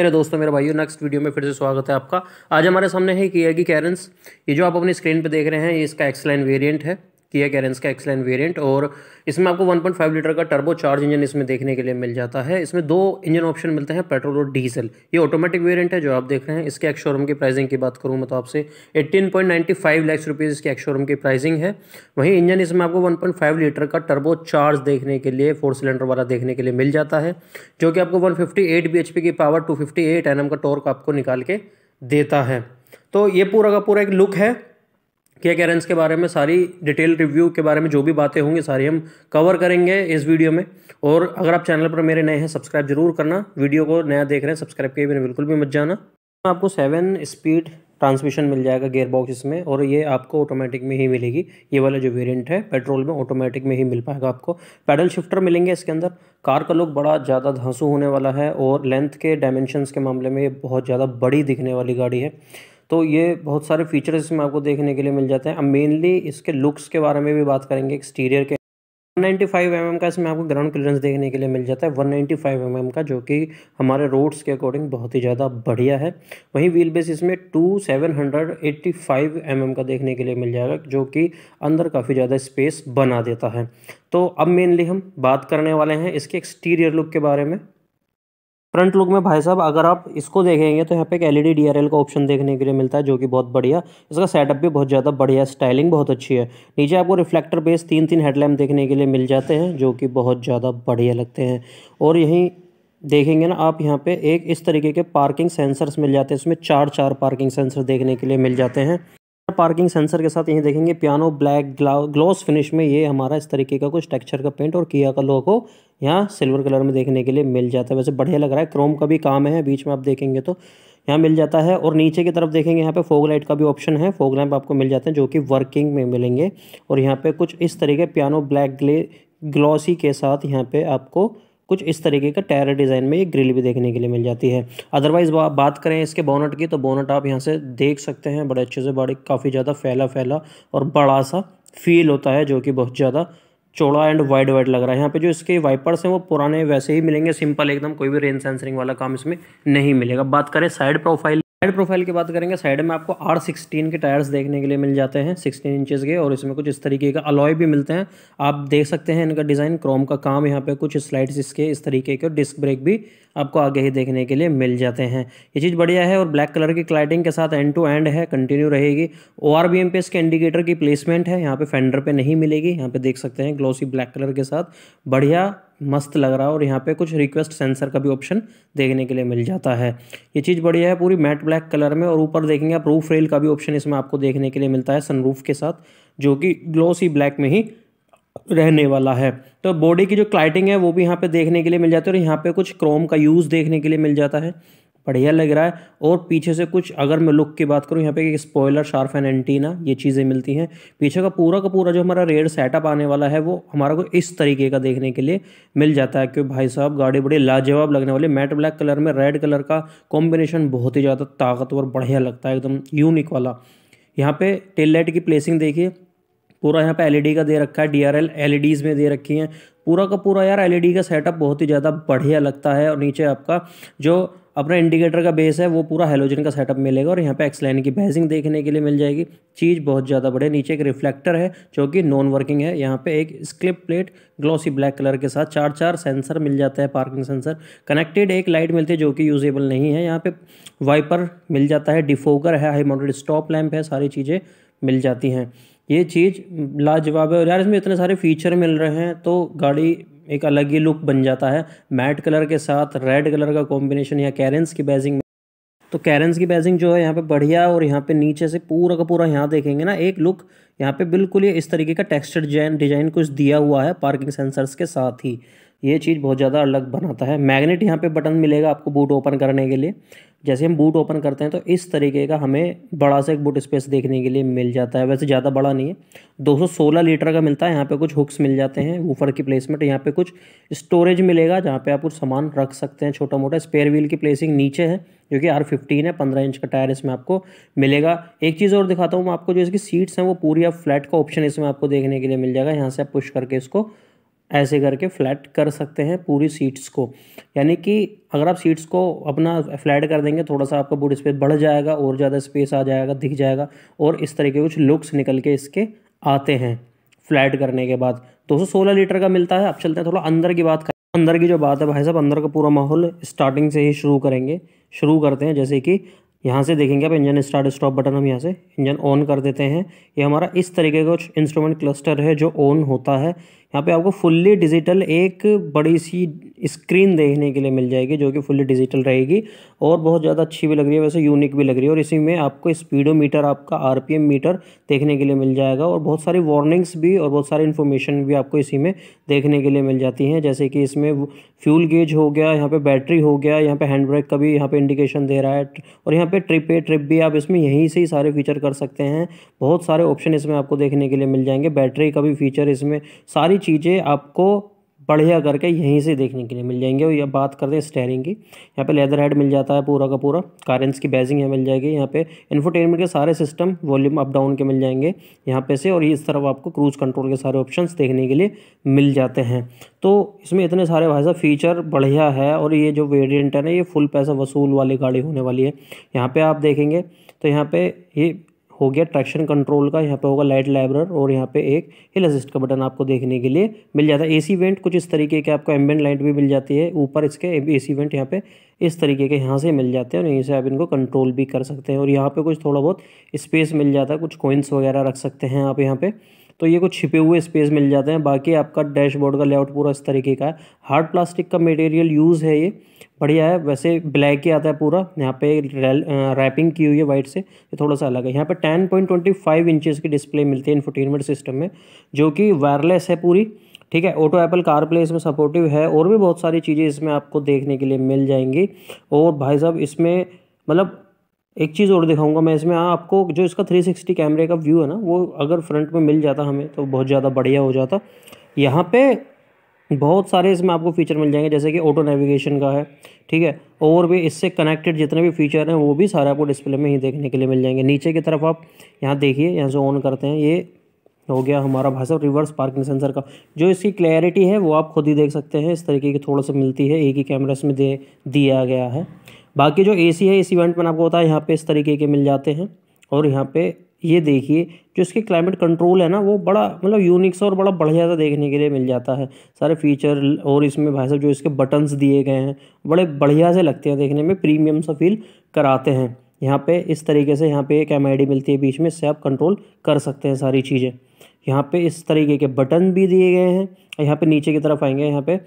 मेरे दोस्तों मेरे भाइयों नेक्स्ट वीडियो में फिर से स्वागत है आपका आज हमारे सामने है कि कैरेंस ये जो आप अपनी स्क्रीन पर देख रहे हैं ये इसका एक्सलाइन वेरियंट है किया गैरेंस का एक्सलाइन वेरिएंट और इसमें आपको 1.5 लीटर का टर्बो चार्ज इंजन इसमें देखने के लिए मिल जाता है इसमें दो इंजन ऑप्शन मिलते हैं पेट्रोल और डीजल ये ऑटोमेटिक वेरिएंट है जो आप देख रहे हैं इसके एक्शोरूम की प्राइसिंग की बात करूँ मैं तो आपसे एट्टीन पॉइंट रुपीज़ इसके एक्शोरूम की प्राइसिंग है वहीं इंजन इसमें आपको वन लीटर का टर्बो चार्ज देखने के लिए फोर सिलेंडर वाला देखने के लिए मिल जाता है जो कि आपको वन फिफ्टी की पावर टू फिफ्टी का टॉर्क आपको निकाल के देता है तो ये पूरा का पूरा एक लुक है क्या कैरेंस के बारे में सारी डिटेल रिव्यू के बारे में जो भी बातें होंगी सारी हम कवर करेंगे इस वीडियो में और अगर आप चैनल पर मेरे नए हैं सब्सक्राइब जरूर करना वीडियो को नया देख रहे हैं सब्सक्राइब किए बिना बिल्कुल भी मत जाना आपको सेवन स्पीड ट्रांसमिशन मिल जाएगा गेयर बॉक्स इसमें और ये आपको ऑटोमेटिक में ही मिलेगी ये वाला जो वेरिएंट है पेट्रोल में ऑटोमेटिक में ही मिल पाएगा आपको पैडल शिफ्टर मिलेंगे इसके अंदर कार का लुक बड़ा ज़्यादा धांसू होने वाला है और लेंथ के डायमेंशंस के मामले में ये बहुत ज़्यादा बड़ी दिखने वाली गाड़ी है तो ये बहुत सारे फीचर्स इसमें आपको देखने के लिए मिल जाते हैं अब मेनली इसके लुक्स के बारे में भी बात करेंगे एक्सटीरियर के 195 एम mm का इसमें आपको ग्राउंड क्लियरेंस देखने के लिए मिल जाता है 195 एम mm का जो कि हमारे रोड्स के अकॉर्डिंग बहुत ही ज़्यादा बढ़िया है वहीं व्हील बेस इसमें two seven hundred eighty five M mm का देखने के लिए मिल जाएगा जो कि अंदर काफ़ी ज़्यादा स्पेस बना देता है तो अब मेनली हम बात करने वाले हैं इसके एक्सटीरियर लुक के बारे में फ्रंट लुक में भाई साहब अगर आप इसको देखेंगे तो यहाँ पे एक एलईडी डीआरएल e का ऑप्शन देखने के लिए मिलता है जो कि बहुत बढ़िया इसका सेटअप भी बहुत ज़्यादा बढ़िया स्टाइलिंग बहुत अच्छी है नीचे आपको रिफ्लेक्टर बेस तीन तीन हेडलैम्प देखने के लिए मिल जाते हैं जो कि बहुत ज़्यादा बढ़िया लगते हैं और यहीं देखेंगे ना आप यहाँ पे एक इस तरीके के पार्किंग सेंसर्स मिल जाते हैं इसमें चार चार पार्किंग सेंसर देखने के लिए मिल जाते हैं पार्किंग सेंसर के साथ यहीं देखेंगे पियानो ब्लैक ग्लॉस फिनिश में ये हमारा इस तरीके का कुछ टेक्सचर का पेंट और किया का लोगो यहाँ सिल्वर कलर में देखने के लिए मिल जाता है वैसे बढ़िया लग रहा है क्रोम का भी काम है बीच में आप देखेंगे तो यहाँ मिल जाता है और नीचे की तरफ देखेंगे यहाँ पे फोग लाइट का भी ऑप्शन है फोग लैम्प आपको मिल जाते हैं जो कि वर्किंग में मिलेंगे और यहाँ पे कुछ इस तरीके पियानो ब्लैक ग्ले ग्लॉसी के साथ यहाँ पे आपको कुछ इस तरीके का टायर डिज़ाइन में ये ग्रिल भी देखने के लिए मिल जाती है अदरवाइज़ बात करें इसके बोनट की तो बोनट आप यहाँ से देख सकते हैं बड़े अच्छे से बड़े काफ़ी ज़्यादा फैला फैला और बड़ा सा फील होता है जो कि बहुत ज़्यादा चौड़ा एंड वाइड वाइड लग रहा है यहाँ पे जो इसके वाइपर्स हैं वो पुराने वैसे ही मिलेंगे सिंपल एकदम कोई भी रेन सेंसरिंग वाला काम इसमें नहीं मिलेगा बात करें साइड प्रोफाइल साइड प्रोफाइल की बात करेंगे साइड में आपको आर सिक्सटीन के टायर्स देखने के लिए मिल जाते हैं सिक्सटीन इंचेस के और इसमें कुछ इस तरीके का अलॉय भी मिलते हैं आप देख सकते हैं इनका डिज़ाइन क्रोम का काम यहाँ पे कुछ स्लाइड्स इसके इस तरीके के और डिस्क ब्रेक भी आपको आगे ही देखने के लिए मिल जाते हैं ये चीज़ बढ़िया है और ब्लैक कलर की क्लाइटिंग के साथ एंड टू एंड है कंटिन्यू रहेगी ओ आर बी एम पे इसके इंडिकेटर की प्लेसमेंट है यहाँ पे फेंडर पे नहीं मिलेगी यहाँ पे देख सकते हैं ग्लोसी ब्लैक कलर के साथ बढ़िया मस्त लग रहा है और यहाँ पे कुछ रिक्वेस्ट सेंसर का भी ऑप्शन देखने के लिए मिल जाता है ये चीज़ बढ़िया है पूरी मैट ब्लैक कलर में और ऊपर देखेंगे आप रूफ रेल का भी ऑप्शन इसमें आपको देखने के लिए मिलता है सनरूफ के साथ जो कि ग्लोसी ब्लैक में ही रहने वाला है तो बॉडी की जो क्लाइटिंग है वो भी यहाँ पे देखने के लिए मिल जाती है और यहाँ पे कुछ क्रोम का यूज़ देखने के लिए मिल जाता है बढ़िया लग रहा है और पीछे से कुछ अगर मैं लुक की बात करूँ यहाँ पे एक स्पॉयलर शार्फ एंड एंटीना ये चीज़ें मिलती हैं पीछे का पूरा का पूरा जो हमारा रेड सेटअप आने वाला है वो हमारा को इस तरीके का देखने के लिए मिल जाता है कि भाई साहब गाड़ी बड़ी लाजवाब लगने वाली मैट ब्लैक कलर में रेड कलर का कॉम्बिनेशन बहुत ही ज़्यादा ताकतवर बढ़िया लगता है एकदम यूनिक वाला यहाँ पे टेल लाइट की प्लेसिंग देखिए पूरा यहाँ पे एलईडी e का दे रखा है डीआरएल एलईडीज़ e में दे रखी हैं पूरा का पूरा यार एलईडी e का सेटअप बहुत ही ज़्यादा बढ़िया लगता है और नीचे आपका जो अपना इंडिकेटर का बेस है वो पूरा हेलोजन का सेटअप मिलेगा और यहाँ पे एक्स लाइन की बैजिंग देखने के लिए मिल जाएगी चीज़ बहुत ज़्यादा बढ़िया नीचे एक रिफ्लेक्टर है जो कि नॉन वर्किंग है यहाँ पे एक skid plate glossy black colour के साथ चार चार सेंसर मिल जाता है पार्किंग सेंसर कनेक्टेड एक लाइट मिलती है जो कि यूजेबल नहीं है यहाँ पे वाइपर मिल जाता है डिफोकर है हाई माउंटेड स्टॉप लैम्प है सारी चीज़ें मिल जाती हैं ये चीज़ लाजवाब है और यार इसमें इतने सारे फीचर मिल रहे हैं तो गाड़ी एक अलग ही लुक बन जाता है मैट कलर के साथ रेड कलर का कॉम्बिनेशन या कैरेंस की बैजिंग तो कैरेंस की बैजिंग जो है यहाँ पे बढ़िया और यहाँ पे नीचे से पूरा का पूरा यहाँ देखेंगे ना एक लुक यहाँ पे बिल्कुल ये इस तरीके का टेक्सचर डिजाइन डिजाइन कुछ दिया हुआ है पार्किंग सेंसर्स के साथ ही ये चीज़ बहुत ज़्यादा अलग बनाता है मैग्नेट यहाँ पे बटन मिलेगा आपको बूट ओपन करने के लिए जैसे हम बूट ओपन करते हैं तो इस तरीके का हमें बड़ा सा एक बूट स्पेस देखने के लिए मिल जाता है वैसे ज़्यादा बड़ा नहीं है 216 लीटर का मिलता है यहाँ पे कुछ हुक्स मिल जाते हैं वूफर की प्लेसमेंट यहाँ पे कुछ स्टोरेज मिलेगा जहाँ पे आप कुछ सामान रख सकते हैं छोटा मोटा स्पेयर व्हील की प्लेसिंग नीचे है जो कि आर फिफ्टीन है पंद्रह इंच का टायर इसमें आपको मिलेगा एक चीज़ और दिखाता हूँ मैं आपको जो इसकी सीट्स हैं वो पूरी आप फ्लैट का ऑप्शन इसमें आपको देखने के लिए मिल जाएगा यहाँ से आप पुश करके इसको ऐसे करके फ्लैट कर सकते हैं पूरी सीट्स को यानी कि अगर आप सीट्स को अपना फ्लैट कर देंगे थोड़ा सा आपका बूट स्पेस बढ़ जाएगा और ज़्यादा स्पेस आ जाएगा दिख जाएगा और इस तरह के कुछ लुक्स निकल के इसके आते हैं फ्लैट करने के बाद दो तो सौ सोलह लीटर का मिलता है अब चलते हैं थोड़ा अंदर की बात करें अंदर की जो बात है भाई साहब अंदर का पूरा माहौल स्टार्टिंग से ही शुरू करेंगे शुरू करते हैं जैसे कि यहाँ से देखेंगे आप इंजन स्टार्ट स्टॉप बटन हम यहाँ से इंजन ऑन कर देते हैं ये हमारा इस तरीके का कुछ इंस्ट्रूमेंट क्लस्टर है जो ऑन होता है यहाँ पे आपको फुल्ली डिजिटल एक बड़ी सी स्क्रीन देखने के लिए मिल जाएगी जो कि फुल्ली डिजिटल रहेगी और बहुत ज़्यादा अच्छी भी लग रही है वैसे यूनिक भी लग रही है और इसी में आपको स्पीडोमीटर आपका आरपीएम मीटर देखने के लिए मिल जाएगा और बहुत सारी वार्निंग्स भी और बहुत सारी इन्फॉर्मेशन भी आपको इसी में देखने के लिए मिल जाती हैं जैसे कि इसमें फ्यूल गेज हो गया यहाँ पर बैटरी हो गया यहाँ पर हैंड ब्रेक का भी यहाँ पर इंडिकेशन दे रहा है और यहाँ पर ट्रिप ए ट्रिप भी आप इसमें यहीं से ही सारे फीचर कर सकते हैं बहुत सारे ऑप्शन इसमें आपको देखने के लिए मिल जाएंगे बैटरी का भी फीचर इसमें सारी चीज़ें आपको बढ़िया करके यहीं से देखने के लिए मिल जाएंगे और यह बात करते हैं स्टेयरिंग की यहाँ पे लेदर हेड मिल जाता है पूरा का पूरा कारेंस की बैजिंग यहाँ मिल जाएगी यहाँ पे इन्फोटेनमेंट के सारे सिस्टम वॉल्यूम अप डाउन के मिल जाएंगे यहाँ पे से और इस तरफ आपको क्रूज़ कंट्रोल के सारे ऑप्शन देखने के लिए मिल जाते हैं तो इसमें इतने सारे भाई साहब फीचर बढ़िया है और ये जो वेरियंट है ना ये फुल पैसा वसूल वाली गाड़ी होने वाली है यहाँ पर आप देखेंगे तो यहाँ पर ये हो गया ट्रैक्शन कंट्रोल का यहाँ पे होगा लाइट लाइब्रर और यहाँ पे एक हिल असिस्ट का बटन आपको देखने के लिए मिल जाता है एसी वेंट कुछ इस तरीके के आपको एम्बेंट लाइट भी मिल जाती है ऊपर इसके एसी वेंट यहाँ पे इस तरीके के यहाँ से मिल जाते हैं और यहीं से आप इनको कंट्रोल भी कर सकते हैं और यहाँ पर कुछ थोड़ा बहुत स्पेस मिल जाता है कुछ कोइंस वगैरह रख सकते हैं आप यहाँ पर तो ये कुछ छिपे हुए स्पेस मिल जाते हैं बाकी आपका डैशबोर्ड का लेआउट पूरा इस तरीके का है हार्ड प्लास्टिक का मटेरियल यूज़ है ये बढ़िया है वैसे ब्लैक ही आता है पूरा यहाँ पे रैपिंग की हुई है वाइट से ये थोड़ा सा अलग है यहाँ पे ten point twenty five inches की डिस्प्ले मिलती है इन्फोटेनमेंट सिस्टम में जो कि वायरलेस है पूरी ठीक है ऑटो एप्पल कार प्ले इसमें सपोर्टिव है और भी बहुत सारी चीज़ें इसमें आपको देखने के लिए मिल जाएंगी और भाई साहब इसमें मतलब एक चीज़ और दिखाऊंगा मैं इसमें आपको जो इसका 360 कैमरे का व्यू है ना वो अगर फ्रंट में मिल जाता हमें तो बहुत ज़्यादा बढ़िया हो जाता यहाँ पे बहुत सारे इसमें आपको फीचर मिल जाएंगे जैसे कि ऑटो नेविगेशन का है ठीक है और भी इससे कनेक्टेड जितने भी फीचर हैं वो भी सारे आपको डिस्प्ले में ही देखने के लिए मिल जाएंगे नीचे की तरफ आप यहाँ देखिए यहाँ से ऑन करते हैं ये हो गया हमारा भाई साहब रिवर्स पार्किंग सेंसर का जो इसकी क्लैरिटी है वो आप खुद ही देख सकते हैं इस तरीके की थोड़ा सा मिलती है एक ही कैमरा इसमें दे दिया गया है बाकी जो ए है इस इवेंट में आपको होता है यहाँ पे इस तरीके के मिल जाते हैं और यहाँ पे ये देखिए जो इसके क्लाइमेट कंट्रोल है ना वो बड़ा मतलब यूनिक सा और बड़ा बढ़िया सा देखने के लिए मिल जाता है सारे फीचर और इसमें भाई साहब जो इसके बटन्स दिए गए हैं बड़े बढ़िया से लगते हैं देखने में प्रीमियम सा फील कराते हैं यहाँ पे इस तरीके से यहाँ पे एक एम मिलती है बीच में इससे आप कंट्रोल कर सकते हैं सारी चीज़ें यहाँ पे इस तरीके के बटन भी दिए गए हैं और यहाँ पे नीचे की तरफ आएंगे यहाँ पे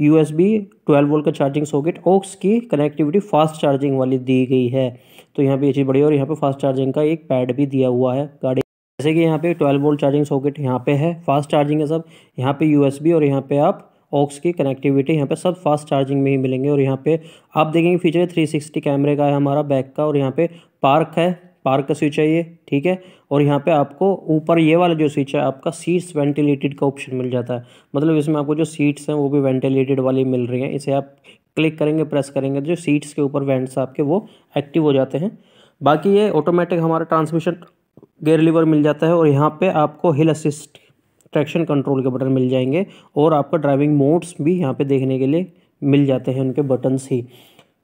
U S B twelve volt का चार्जिंग सॉकेट ऑक्स की कनेक्टिविटी फास्ट चार्जिंग वाली दी गई है तो यहाँ पे ये चीज़ बढ़िया और यहाँ पे फास्ट चार्जिंग का एक पैड भी दिया हुआ है गाड़ी जैसे कि यहाँ पे ट्वेल्व वोल्ट चार्जिंग सॉकेट यहाँ पे है फास्ट चार्जिंग है सब यहाँ पे यू और यहाँ पे आप ऑक्स की कनेक्टिविटी यहाँ पे सब फास्ट चार्जिंग में ही मिलेंगे और यहाँ पे आप देखेंगे फीचर है थ्री सिक्सटी कैमरे का है हमारा बैक का और यहाँ पे पार्क है पार्क का स्विच है ये ठीक है और यहाँ पे आपको ऊपर ये वाला जो स्विच है आपका सीट्स वेंटिलेटेड का ऑप्शन मिल जाता है मतलब इसमें आपको जो सीट्स हैं वो भी वेंटिलेटेड वाली मिल रही हैं इसे आप क्लिक करेंगे प्रेस करेंगे तो जो सीट्स के ऊपर वेंट्स आपके वो एक्टिव हो जाते हैं बाकी ये ऑटोमेटिक हमारा ट्रांसमिशन गेयर लीवर मिल जाता है और यहाँ पर आपको हिल असिस्ट ट्रैक्शन कंट्रोल के बटन मिल जाएंगे और आपका ड्राइविंग मोड्स भी यहाँ पे देखने के लिए मिल जाते हैं उनके बटन्स ही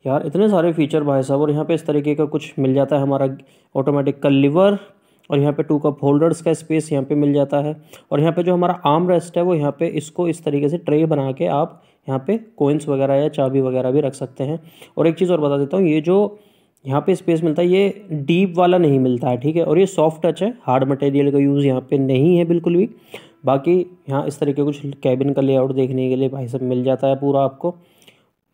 यार इतने सारे फीचर भाई साहब और यहाँ पे इस तरीके का कुछ मिल जाता है हमारा ऑटोमेटिक का लिवर और यहाँ पे टू कप होल्डर्स का स्पेस यहाँ पे मिल जाता है और यहाँ पे जो हमारा आर्म रेस्ट है वो यहाँ पे इसको इस तरीके से ट्रे बना के आप यहाँ पे कोइंस वगैरह या चाबी वगैरह भी रख सकते हैं और एक चीज़ और बता देता हूँ ये जो यहाँ पे स्पेस मिलता है ये डीप वाला नहीं मिलता है ठीक है और ये सॉफ्ट टच है हार्ड मटेरियल का यूज़ यहाँ पे नहीं है बिल्कुल भी बाकी यहाँ इस तरीके कुछ कैबिन का लेआउट देखने के लिए भाई सब मिल जाता है पूरा आपको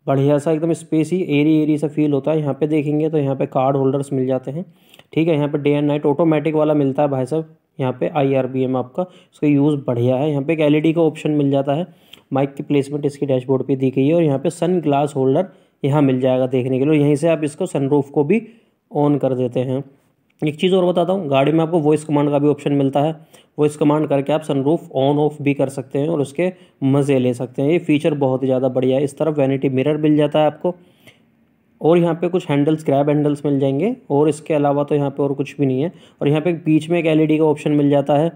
बढ़िया सा एकदम स्पेसी एरी एरी सा फील होता है यहाँ पे देखेंगे तो यहाँ पे कार्ड होल्डर्स मिल जाते हैं ठीक है यहाँ पे डे एंड नाइट ऑटोमेटिक वाला मिलता है भाई साहब यहाँ पे आई आर बी एम आपका इसका यूज़ बढ़िया है यहाँ पे एक एल ई डी का ऑप्शन मिल जाता है माइक की प्लेसमेंट इसकी डैशबोर्ड पर दी गई है और यहाँ पर सन ग्लास होल्डर यहाँ मिल जाएगा देखने के लिए यहीं से आप इसको रूफ को भी ऑन कर देते हैं एक चीज़ और बताता हूँ गाड़ी में आपको वॉइस कमांड का भी ऑप्शन मिलता है वॉइस कमांड करके आप सनरूफ ऑन ऑफ भी कर सकते हैं और उसके मज़े ले सकते हैं ये फीचर बहुत ही ज़्यादा बढ़िया है इस तरफ वैनिटी मिरर मिल जाता है आपको और यहाँ पे कुछ हैंडल्स क्रैब हैंडल्स मिल जाएंगे और इसके अलावा तो यहाँ पर और कुछ भी नहीं है और यहाँ पर बीच में एक एल का ऑप्शन मिल जाता है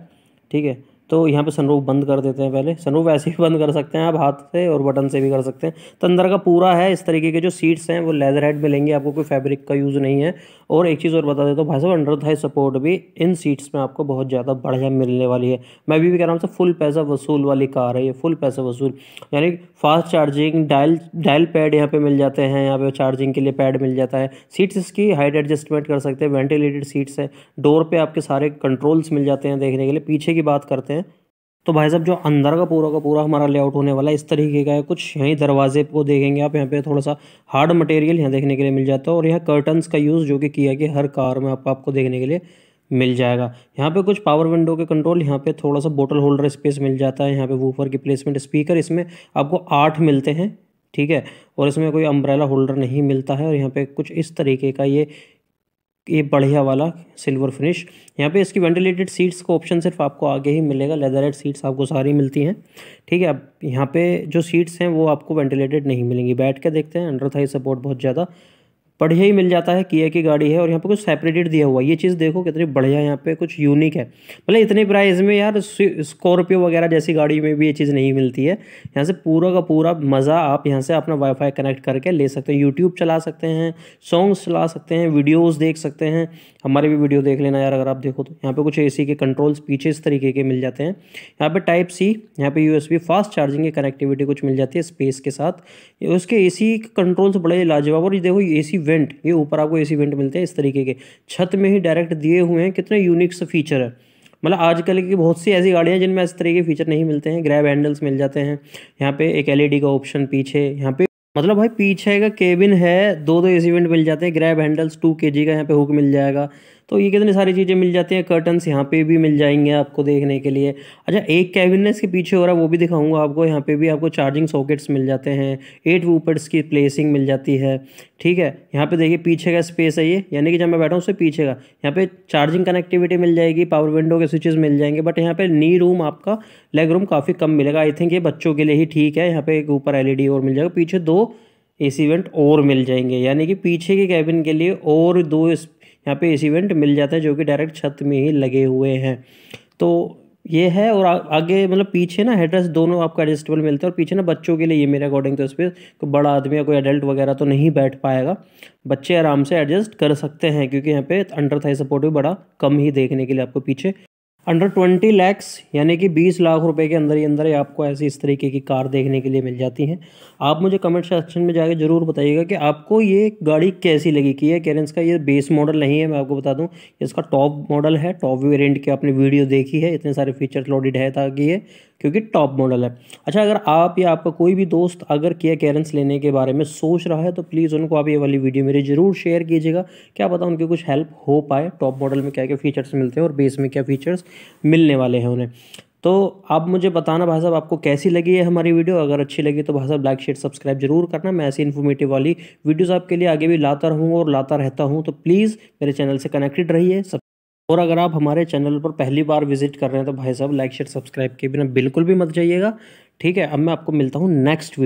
ठीक है तो यहाँ पे सनरूफ बंद कर देते हैं पहले सनरूफ ऐसे ही बंद कर सकते हैं आप हाथ से और बटन से भी कर सकते हैं तो अंदर का पूरा है इस तरीके के जो सीट्स हैं वो लेदर हेड मिलेंगे आपको कोई फैब्रिक का यूज़ नहीं है और एक चीज़ और बता देता हूँ भाई साहब अंडर थाई सपोर्ट भी इन सीट्स में आपको बहुत ज़्यादा बढ़िया मिलने वाली है मैं भी, भी कह रहा हूँ सर फुल पैसा वसूल वाली कार है ये फुल पैसा वसूल यानी fast charging dial dial pad यहाँ पे मिल जाते हैं यहाँ पे चार्जिंग के लिए पैड मिल जाता है सीट्स इसकी हाइट एडजस्टमेंट कर सकते हैं वेंटिलेटेड सीट्स है डोर पर आपके सारे कंट्रोल्स मिल जाते हैं देखने के लिए पीछे की बात करते हैं तो भाई साहब जो अंदर का पूरा का पूरा हमारा लेआउट होने वाला है इस तरीके का है कुछ यहीं दरवाजे को देखेंगे आप यहाँ पे थोड़ा सा हार्ड मटेरियल यहाँ देखने के लिए मिल जाता है और यहाँ कर्टन्स का यूज़ जो कि किया कि हर कार में आपको आपको देखने के लिए मिल जाएगा यहाँ पे कुछ पावर विंडो के कंट्रोल यहाँ पे थोड़ा सा बोटल होल्डर स्पेस मिल जाता है यहाँ पे वूफर की प्लेसमेंट स्पीकर इसमें आपको आठ मिलते हैं ठीक है और इसमें कोई अम्ब्रेला होल्डर नहीं मिलता है और यहाँ पे कुछ इस तरीके का ये ये बढ़िया वाला सिल्वर फिनिश यहाँ पे इसकी वेंटिलेटेड सीट्स का ऑप्शन सिर्फ आपको आगे ही मिलेगा लेदरेड सीट्स आपको सारी मिलती हैं ठीक है अब यहाँ पे जो सीट्स हैं वो आपको वेंटिलेटेड नहीं मिलेंगी बैठ के देखते हैं अंडर थाई सपोर्ट बहुत ज़्यादा बढ़िया ही मिल जाता है किया की गाड़ी है और यहाँ पे कुछ सेपरेटेड दिया हुआ है ये चीज़ देखो कितनी बढ़िया यहाँ पे कुछ यूनिक है मतलब इतने प्राइस में यार स्कॉर्पियो वगैरह जैसी गाड़ी में भी ये चीज़ नहीं मिलती है यहाँ से पूरा का पूरा मज़ा आप यहाँ से अपना वाईफाई कनेक्ट करके ले सकते हैं यूट्यूब चला सकते हैं सॉन्ग्स चला सकते हैं वीडियोज़ देख सकते हैं हमारे भी वीडियो देख लेना यार अगर आप देखो तो यहाँ पर कुछ ए के कंट्रोल्स पीछे इस तरीके के मिल जाते हैं यहाँ पर टाइप सी यहाँ पर यू फास्ट चार्जिंग की कनेक्टिविटी कुछ मिल जाती है स्पेस के साथ उसके ए कंट्रोल्स बड़े लाजवाब और देखो ए वेंट ये ऊपर आपको एसी इवेंट मिलते हैं इस तरीके के छत में ही डायरेक्ट दिए हुए हैं कितने यूनिक से फीचर है मतलब आजकल की बहुत सी ऐसी गाड़ियाँ जिनमें इस तरीके के फीचर नहीं मिलते हैं ग्रैब हैंडल्स मिल जाते हैं यहाँ पे एक एलईडी का ऑप्शन पीछे यहाँ पे मतलब भाई पीछे का केबिन है दो दो एसी वेंट मिल जाते हैं ग्रैब हैंडल्स टू के जी का यहाँ पे हुक मिल जाएगा तो ये कितनी सारी चीज़ें मिल जाती हैं कर्टन्स यहाँ पे भी मिल जाएंगे आपको देखने के लिए अच्छा एक कैबिन है इसके पीछे हो रहा है वो भी दिखाऊंगा आपको यहाँ पे भी आपको चार्जिंग सॉकेट्स मिल जाते हैं एट वूपर्स की प्लेसिंग मिल जाती है ठीक है यहाँ पे देखिए पीछे का स्पेस है ये यानी कि जब मैं बैठा हूँ उससे पीछे का यहाँ पे चार्जिंग कनेक्टिविटी मिल जाएगी पावर विंडो के स्विचेस मिल जाएंगे बट यहाँ पर नी रूम आपका लेग रूम काफ़ी कम मिलेगा आई थिंक ये बच्चों के लिए ही ठीक है यहाँ पे एक ऊपर एल और मिल जाएगा पीछे दो आपको एसी वेंट और मिल जाएंगे यानी कि पीछे के कैबिन के लिए और दो यहाँ पे एसी वेंट मिल जाते हैं जो कि डायरेक्ट छत में ही लगे हुए हैं तो ये है और आगे मतलब पीछे ना हेड्रेस दोनों आपका एडजस्टेबल मिलते हैं और पीछे ना बच्चों के लिए ये मेरे अकॉर्डिंग तो इस पर कोई बड़ा आदमी या कोई एडल्ट वगैरह तो नहीं बैठ पाएगा बच्चे आराम से एडजस्ट कर सकते हैं क्योंकि यहाँ पे अंडर थाई सपोर्ट भी बड़ा कम ही देखने के लिए आपको पीछे अंडर ट्वेंटी लैक्स यानी कि बीस लाख रुपए के अंदर ही अंदर ही आपको ऐसी इस तरीके की कार देखने के लिए मिल जाती हैं आप मुझे कमेंट सेक्शन में जाके ज़रूर बताइएगा कि आपको ये गाड़ी कैसी लगी कि ये कैरेंस का ये बेस मॉडल नहीं है मैं आपको बता दूं इसका टॉप मॉडल है टॉप वेरिएंट की आपने वीडियो देखी है इतने सारे फीचर्स लोडेड है ताकि ये क्योंकि टॉप मॉडल है अच्छा अगर आप या आपका कोई भी दोस्त अगर किया कैरेंस लेने के बारे में सोच रहा है तो प्लीज़ उनको आप ये वाली वीडियो मेरी ज़रूर शेयर कीजिएगा क्या पता उनकी कुछ हेल्प हो पाए टॉप मॉडल में क्या क्या फ़ीचर्स मिलते हैं और बेस में क्या फ़ीचर्स मिलने वाले हैं उन्हें तो आप मुझे बताना भाई साहब आपको कैसी लगी है हमारी वीडियो अगर अच्छी लगी तो भाई साहब लाइक शेयर सब्सक्राइब जरूर करना मैं ऐसी इन्फॉर्मेटिव वाली वीडियोस आपके लिए आगे भी लाता रहूँगा और लाता रहता हूँ तो प्लीज़ मेरे चैनल से कनेक्टेड रहिए और अगर आप हमारे चैनल पर पहली बार विजिट कर रहे हैं तो भाई साहब लाइक शेयर सब्सक्राइब के बिना बिल्कुल भी मत जाइएगा ठीक है अब मैं आपको मिलता हूँ नेक्स्ट